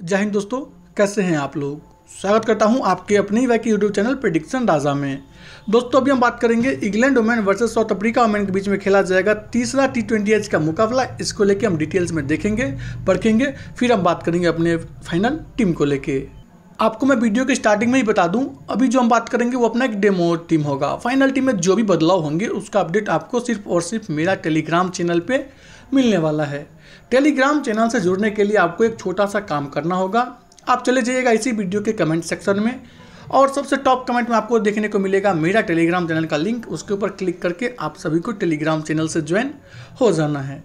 जय हिंद दोस्तों कैसे हैं आप लोग स्वागत करता हूं आपके अपने वैक यूट्यूब चैनल प्रिडिक्शन राजा में दोस्तों अभी हम बात करेंगे England women versus South Africa women के बीच में खेला जाएगा तीसरा टी ट्वेंटी एच का मुकाबला इसको लेके हम डिटेल्स में देखेंगे परखेंगे फिर हम बात करेंगे अपने फाइनल टीम को लेके आपको मैं वीडियो के स्टार्टिंग में ही बता दूं अभी जो हम बात करेंगे वो अपना एक डेमो टीम होगा फाइनल टीम में जो भी बदलाव होंगे उसका अपडेट आपको सिर्फ और सिर्फ मेरा टेलीग्राम चैनल पे मिलने वाला है टेलीग्राम चैनल से जुड़ने के लिए आपको एक छोटा सा काम करना होगा आप चले जाइएगा इसी वीडियो के कमेंट सेक्शन में और सबसे टॉप कमेंट में आपको देखने को मिलेगा मेरा टेलीग्राम चैनल का लिंक उसके ऊपर क्लिक करके आप सभी को टेलीग्राम चैनल से ज्वाइन हो जाना है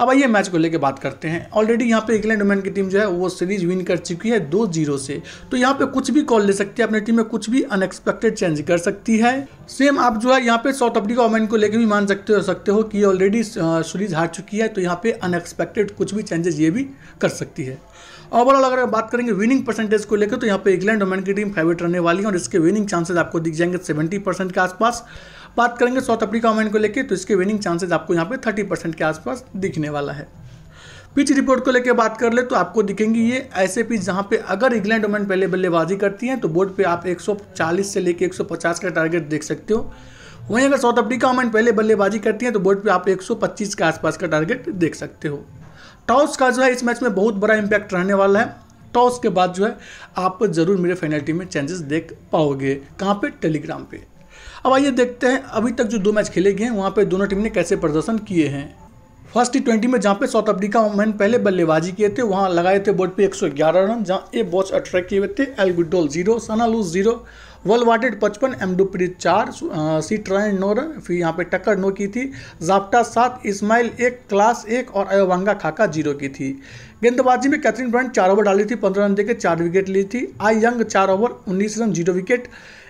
अब आइए मैच को लेकर बात करते हैं ऑलरेडी यहाँ पे इंग्लैंड वुमेन की टीम जो है वो सीरीज विन कर चुकी है दो जीरो से तो यहाँ पे कुछ भी कॉल ले सकती है अपनी टीम में कुछ भी अनएक्सपेक्टेड चेंज कर सकती है सेम आप जो है यहाँ पे साउथ अफ्रीका वुमेन को लेकर भी मान सकते हो सकते हो कि ऑलरेडी सीरीज हार चुकी है तो यहाँ पे अनएक्सपेक्टेड कुछ भी चेंजेस ये भी कर सकती है ओवरऑल अगर बात करेंगे विनिंग परसेंटेज को लेकर तो यहाँ पे इंग्लैंड वुमेन की टीम फेवरेट रहने वाली है और इसके विनिंग चांसेस आपको दिख जाएंगे सेवेंटी परसेंट के आसपास बात करेंगे साउथ अफ्रीका ओमैन को लेकर तो इसके विनिंग चांसेज आपको यहाँ पे थर्टी परसेंट के आसपास दिखने वाला है पिच रिपोर्ट को लेकर बात कर ले तो आपको दिखेंगी ये ऐसे पिच जहाँ पे अगर इंग्लैंड ओमैन पहले बल्लेबाजी करती हैं तो बोर्ड पे आप 140 से लेकर 150 का टारगेट देख सकते हो वहीं अगर साउथ अफ्रीका ओमैन पहले बल्लेबाजी करती हैं तो बोर्ड पे आप 125 के आसपास का टारगेट देख सकते हो टॉस का जो है इस मैच में बहुत बड़ा इम्पैक्ट रहने वाला है टॉस के बाद जो है आप जरूर मेरे टीम में चेंजेस देख पाओगे कहाँ पे टेलीग्राम पे अब आइए देखते हैं अभी तक जो दो मैच खेले गए हैं वहाँ पर दोनों टीम ने कैसे प्रदर्शन किए हैं फर्स्ट टी ट्वेंटी में जहाँ पे साउथ अफ्रीका मैन पहले बल्लेबाजी किए थे वहाँ लगाए थे बोर्ड पे 111 रन जहाँ ए बॉच अट्रैक किए हुए थे L Goodall zero Sune Luus zero Wolvaardt पचपन एम डुप्री चार सी ट्राइन नौ रन फिर यहाँ पे टक्कर नौ की थी जाप्टा सात इस्माइल एक क्लास एक और अयोवांगा खाका जीरो की थी गेंदबाजी में कैथरीन ब्रांड चार ओवर डाली थी पंद्रह रन देकर चार विकेट ली थी आई यंग चार ओवर उन्नीस run zero wicket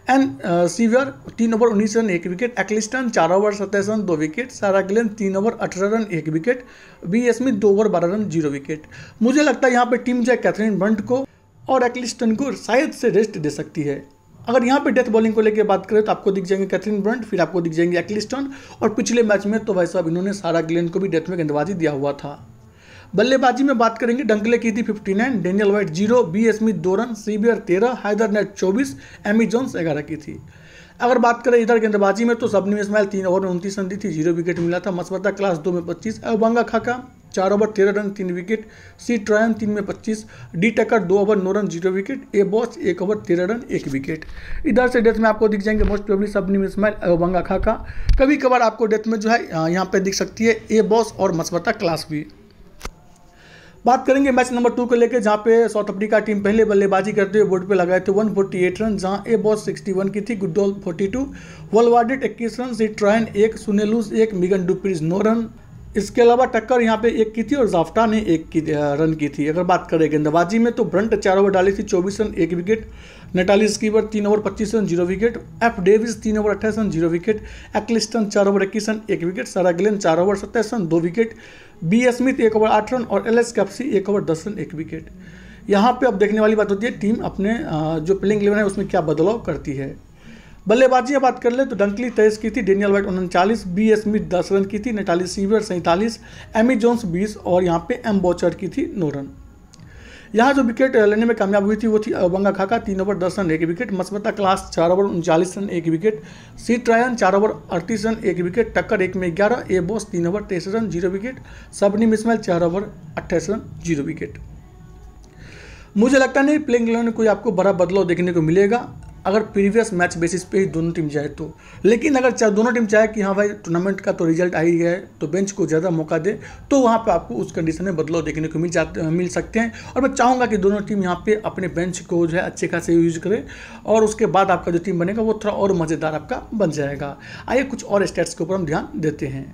and Sciver uh, तीन ओवर उन्नीस रन एक विकेट एक्लिस्टन चार ओवर सत्ताईस रन दो विकेट सारा गिलन तीन ओवर अठारह रन एक विकेट बी एस मी दो ओवर बारह रन जीरो विकेट मुझे लगता है यहाँ पे टीम जय कैथरीन बंट को और एक्लिस्टन को शायद से रेस्ट दे सकती है अगर यहाँ पे डेथ बॉलिंग को लेकर बात करें तो आपको दिख जाएंगे कैथरीन ब्रंट फिर आपको दिख जाएंगे एक्लिस्टन और पिछले मैच में तो भाई साहब इन्होंने सारा ग्लेन को भी डेथ में गेंदबाजी दिया हुआ था बल्लेबाजी में बात करेंगे डंकले की थी 59, Danielle Wyatt zero B Smith दो रन सीबियर तेरह हैदर नेट चौबीस एमी जोन्स ग्यारह की थी अगर बात करें इधर गेंदबाजी में तो सबनी इसमाइल तीन ओवर में उनतीस रन दी थी जीरो विकेट मिला था मसवदा क्लास दो में पच्चीस अवबंगा खाका चार ओवर तेरह रन तीन विकेट सी ट्रायन तीन में पच्चीस डी टकर दो ओवर नौ run zero wicket A Bosch एक ओवर तेरह रन एक विकेट इधर से डेथ में आपको दिख जाएंगे मोस्ट प्रोबली सबनी इसमाइल अवबंगा खाका कभी कभार आपको डेथ में जो है यहाँ पर दिख सकती है ए बॉस और मसबता क्लास भी बात करेंगे मैच नंबर टू को लेकर जहाँ पे साउथ अफ्रीका टीम पहले बल्लेबाजी करते हुए बोर्ड पे लगाए थे 148 रन जहां ए सिक्सटी वन की थी फोर्टी टू वर्ल वार्डेड इक्कीस रन सी ट्रायन एक सुनेलूज एक मिगन डुप्रीज नौ रन इसके अलावा टक्कर यहाँ पे एक की थी और जाफ्टा ने एक की रन की थी अगर बात करें गेंदबाजी में तो ब्रंट चार ओवर डाली थी चौबीस रन एक विकेट नटाली स्कीवर तीन ओवर पच्चीस run zero wicket F Davies तीन ओवर अट्ठाईस रन जीरो विकेट एक्लिस्टन चार ओवर इक्कीस रन एक विकेट सारा गिलेन चार ओवर सत्ताईस रन दो विकेट बी स्मिथ एक ओवर आठ रन और एल एस कैप्सी एक ओवर दस रन एक विकेट यहाँ पे अब देखने वाली बात होती है टीम अपने जो प्लेइंग इलेवन है उसमें क्या बदलाव करती है बल्लेबाजी बात कर ले तो डंकली तेईस की थी डेनियल वाइट उनचालीस बी स्मिथ दस रन की थी नैटालीस सीवियर सैंतालीस एमी जोन्स बीस और यहाँ पे एम बॉचर की थी नौ रन यहाँ जो विकेट लेने में कामयाब हुई थी वो थी बंगा खाका तीन ओवर दस रन एक विकेट मसबता क्लास चार ओवर उनचालीस रन एक विकेट सी ट्रायन चार ओवर अड़तीस रन एक विकेट टक्कर एक में ग्यारह ए बोस तीन ओवर तेईस रन जीरो विकेट सबनी मिसमैल चार ओवर अट्ठाईस रन जीरो विकेट मुझे लगता नहीं प्लेइंग इलेवन में कोई आपको बड़ा बदलाव देखने को मिलेगा अगर प्रीवियस मैच बेसिस पे ही दोनों टीम जाए तो लेकिन अगर चाहे दोनों टीम चाहे कि हाँ भाई टूर्नामेंट का तो रिजल्ट आ ही गया है तो बेंच को ज़्यादा मौका दे तो वहाँ पे आपको उस कंडीशन में बदलाव देखने को मिल जाते मिल सकते हैं और मैं चाहूँगा कि दोनों टीम यहाँ पे अपने बेंच को जो है अच्छे खासे यूज करें और उसके बाद आपका जो टीम बनेगा वो थोड़ा और मज़ेदार आपका बन जाएगा आइए कुछ और स्टेट्स के ऊपर हम ध्यान देते हैं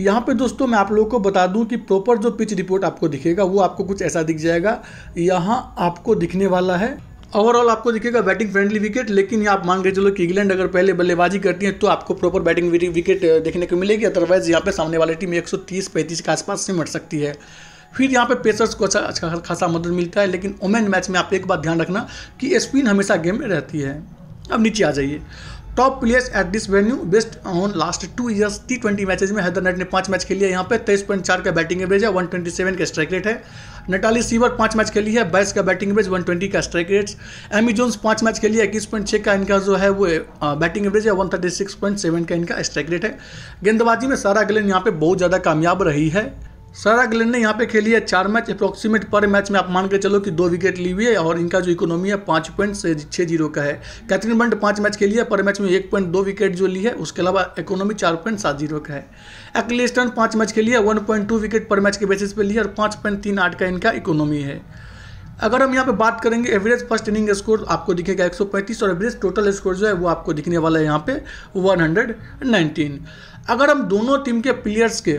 यहाँ पे दोस्तों मैं आप लोगों को बता दूं कि प्रॉपर जो पिच रिपोर्ट आपको दिखेगा वो आपको कुछ ऐसा दिख जाएगा यहाँ आपको दिखने वाला है ओवरऑल आपको दिखेगा बैटिंग फ्रेंडली विकेट लेकिन आप मान के चलो कि इंग्लैंड अगर पहले बल्लेबाजी करती है तो आपको प्रॉपर बैटिंग विकेट देखने को मिलेगी अदरवाइज यहाँ पे सामने वाली टीम 130 35 के आसपास मट सकती है फिर यहाँ पे पेसर्स को अच्छा अच्छा खासा मदद मिलता है लेकिन ओमेन मैच में आप एक बात ध्यान रखना कि स्पिन हमेशा गेम में रहती है अब नीचे आ जाइए top players at this venue based on last two years T twenty matches में हैदर नेट ने पांच मैच खेली है यहाँ पे तेईस पॉइंट चार का बैटिंग एवरेज है वन ट्वेंटी सेवन का स्ट्राइक रेट है नटाली सीवर पांच मैच खेली है बाईस का बैटिंग एवरेज वन ट्वेंटी का स्ट्राइक रेट एमी जोन्स पांच मैच खेली है इक्कीस पॉइंट छः का इनका जो है वो बैटिंग एवरेज है one thirty six point seven का इनका स्ट्राइक रेट है गेंदबाजी में सारा गलेन यहाँ पे बहुत ज़्यादा कामयाब रही है सारा ग्लेन ने यहाँ पे खेली है चार मैच अप्रोक्सीमेट पर मैच में आप मान के चलो कि दो विकेट ली हुई है और इनका जो इकोनॉमी है पाँच पॉइंट छः जीरो का है कैथरीन बंट पाँच मैच खेली है पर मैच में एक पॉइंट दो विकेट जो ली है उसके अलावा इकोनॉमी चार पॉइंट सात जीरो का है एक्लिस्टन पाँच मैच खेली है वन पॉइंट टू विकेट पर मैच के बेसिस पर लिया और पाँच पॉइंट तीन आठ का इनका इकोनॉमी है अगर हम यहाँ पे बात करेंगे एवरेज फर्स्ट इनिंग स्कोर आपको दिखेगा 135 और एवरेज टोटल स्कोर जो है वो आपको दिखने वाला है यहाँ पे 119 अगर हम दोनों टीम के प्लेयर्स के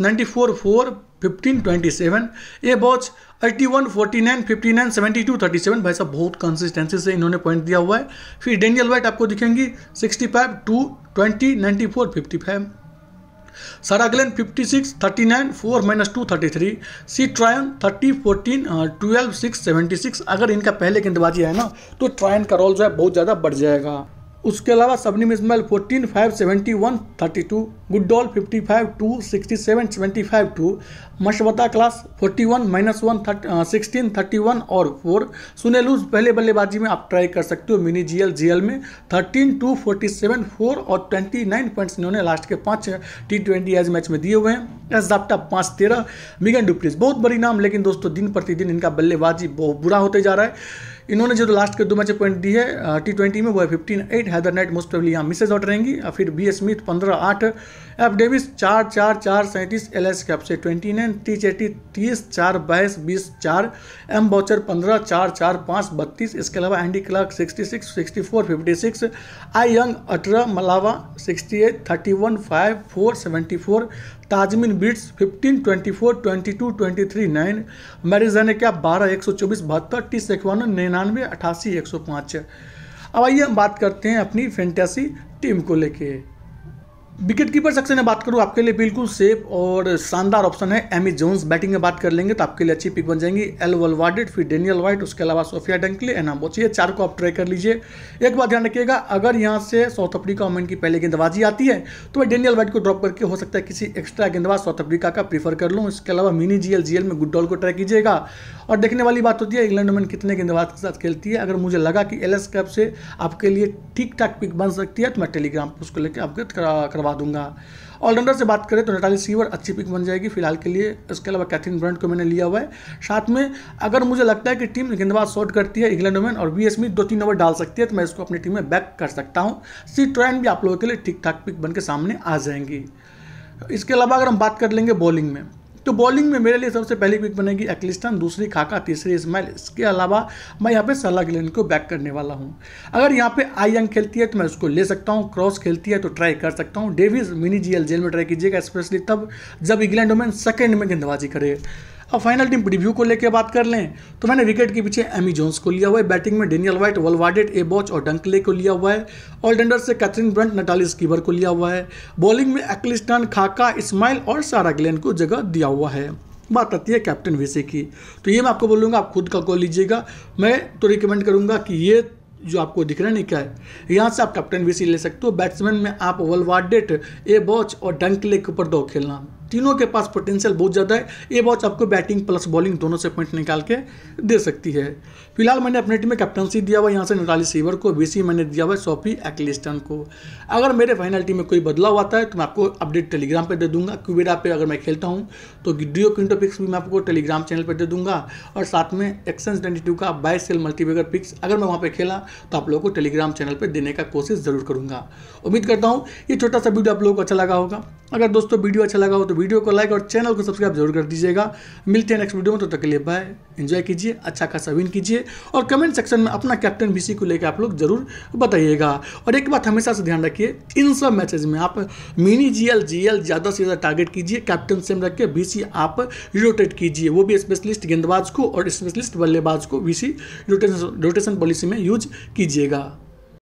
ninety four four fifteen twenty seven A Bosch eighty one forty nine fifty nine seventy two thirty seven भाई साहब बहुत कंसिस्टेंसी से इन्होंने पॉइंट दिया हुआ है फिर डेनियल वाइट आपको दिखेंगी twenty ninety four fifty five Sarah Glenn thirty nine four minus two thirty three C Tryon thirty fourteen twelve six seventy six अगर इनका पहले गेंदबाजी है ना तो ट्रायन का रोल जो है बहुत ज़्यादा बढ़ जाएगा उसके अलावा Shabnim Ismail fourteen five seventy one thirty two डॉल fifty five two sixty seven seventy five two Masabata Klaas forty one minus one sixteen thirty one और फोर सुनेलूज पहले बल्लेबाजी में आप ट्राई कर सकते हो मिनी जीएल जीएल में thirteen two forty seven four और ट्वेंटी नाइन पॉइंट्स इन्होंने लास्ट के पाँच टी ट्वेंटी एज मैच में दिए हुए हैं एस जाप्टा पाँच तेरह मिगन डुप्रीज बहुत बड़ी नाम लेकिन दोस्तों दिन प्रतिदिन इनका बल्लेबाजी बहुत बुरा होते जा रहा है इन्होंने जो लास्ट के दो मैच पॉइंट दी है टी ट्वेंटी में वो है fifteen eight Heather Knight most probably यहाँ मिसेज आउट रहेंगी फिर बी स्मिथ पंद्रह आठ एफ डेविस चार चार चार सैंतीस Alice Capsey twenty nine T Chetty तीस चार बाईस बीस चार एम बॉचर पंद्रह चार चार पाँच बत्तीस इसके अलावा Andy Clark sixty six sixty four fifty six I Wong अठारह Mlaba sixty eight thirty one five four seventy four Tazmin Brits 15, 24, 22, 23, 9, Marizanne क्या बारह एक सौ चौबीस बहत्तर तीस इक्यावन निन्यानवे अठासी एक सौ पाँच अब आइए हम बात करते हैं अपनी फैंटेसी टीम को लेके विकेट कीपर सेक्शन में बात करूँ आपके लिए बिल्कुल सेफ और शानदार ऑप्शन है एमी जोन्स बैटिंग में बात कर लेंगे तो आपके लिए अच्छी पिक बन जाएंगी एल वल वार्डेड फिर डेनियल वाइट उसके अलावा सोफिया डेंकले एना बोची है चार को आप ट्राई कर लीजिए एक बात ध्यान रखिएगा अगर यहाँ से साउथ अफ्रीका ओमन की पहले गेंदबाजी आती है तो मैं डेनियल वाइट को ड्रॉप करके हो सकता है किसी एक्स्ट्रा गेंदबाज साउथ अफ्रीका का प्रीफर कर लूँ इसके अलावा मिनी जी एल में गुड डॉल को ट्राई कीजिएगा और देखने वाली बात होती है इंग्लैंड में कितने गेंदबाज के साथ खेलती है अगर मुझे लगा कि एल एस से आपके लिए ठीक ठाक पिक बन सकती है तो मैं टेलीग्राम पर उसको लेकर आपके करवा करवा दूंगा ऑलराउंडर से बात करें तो नटाली सीवर अच्छी पिक बन जाएगी फिलहाल के लिए इसके अलावा कैथरीन ब्रंट को मैंने लिया हुआ है साथ में अगर मुझे लगता है कि टीम गेंदबाज शॉर्ट करती है इंग्लैंड वुमेन और बी स्मिथ दो तीन ओवर डाल सकती है तो मैं इसको अपनी टीम में बैक कर सकता हूँ सी ट्रेंड भी आप लोगों के लिए ठीक ठाक पिक बन के सामने आ जाएंगी इसके अलावा अगर हम बात कर लेंगे बॉलिंग में तो बॉलिंग में मेरे लिए सबसे पहली विक बनेगी एक्लिस्टन दूसरी खाका तीसरी इसमाइल इसके अलावा मैं यहाँ पे सलाह गिलन को बैक करने वाला हूँ अगर यहाँ पे आई यंग खेलती है तो मैं उसको ले सकता हूँ क्रॉस खेलती है तो ट्राई कर सकता हूँ डेविस मिनी जीएल जेल में ट्राई कीजिएगा स्पेशली तब जब इंग्लैंड वुमेन सेकेंड में गेंदबाजी करे अब फाइनल टीम रिव्यू को लेकर बात कर लें तो मैंने विकेट के पीछे एमी जोन्स को लिया हुआ है बैटिंग में डेनियल वाइट वलवाडेट बॉच और डंकले को लिया हुआ है ऑलराउंडर से कैथरीन ब्रंट नटालिस कीवर को लिया हुआ है बॉलिंग में एक्लिस्टन खाका इस्माइल और सारा ग्लैन को जगह दिया हुआ है बात आती है कैप्टन वीसे की तो ये मैं आपको बोलूँगा आप खुद का कॉल लीजिएगा मैं तो रिकमेंड करूँगा कि ये जो आपको दिख रहा है नहीं क्या है यहाँ से आप कैप्टन वीसी ले सकते हो बैट्समैन में आप वलवाडेट ए बॉच और डंकले के ऊपर दो खेलना तीनों के पास पोटेंशियल बहुत ज़्यादा है ये वॉच आपको बैटिंग प्लस बॉलिंग दोनों से पॉइंट निकाल के दे सकती है फिलहाल मैंने अपने टीम में कैप्टनसी दिया हुआ यहाँ से नटाली सीवर को वीसी मैंने दिया हुआ सॉफी एक्लिस्टन को अगर मेरे फाइनल टीम में कोई बदलाव आता है तो मैं आपको अपडेट टेलीग्राम पर दे दूंगा क्यूबेरा पर अगर मैं खेलता हूँ तो गिडियो क्विंटो पिक्स भी मैं आपको टेलीग्राम चैनल पर दे दूंगा और साथ में एक्सन ट्वेंटी टू का बाइस सेल मल्टीबेगर पिक्स अगर मैं वहाँ पर खेला तो आप लोगों को टेलीग्राम चैनल पर देने का कोशिश जरूर करूँगा उम्मीद करता हूँ ये छोटा सा वीडियो आप लोगों को अच्छा लगा होगा अगर दोस्तों वीडियो अच्छा लगा हो तो वीडियो को लाइक और चैनल को सब्सक्राइब जरूर कर दीजिएगा मिलते हैं नेक्स्ट वीडियो में तो तक के लिए बाय इन्जॉय कीजिए अच्छा खासा विन कीजिए और कमेंट सेक्शन में अपना कैप्टन बीसी को लेकर आप लोग जरूर बताइएगा और एक बात हमेशा से ध्यान रखिए इन सब मैचेज में आप mini G L G L ज़्यादा से ज़्यादा टारगेट कीजिए कैप्टन सेम रख के बी आप रोटेट कीजिए वो भी स्पेशलिस्ट गेंदबाज को और स्पेशलिस्ट बल्लेबाज को बी रोटेशन पॉलिसी में यूज कीजिएगा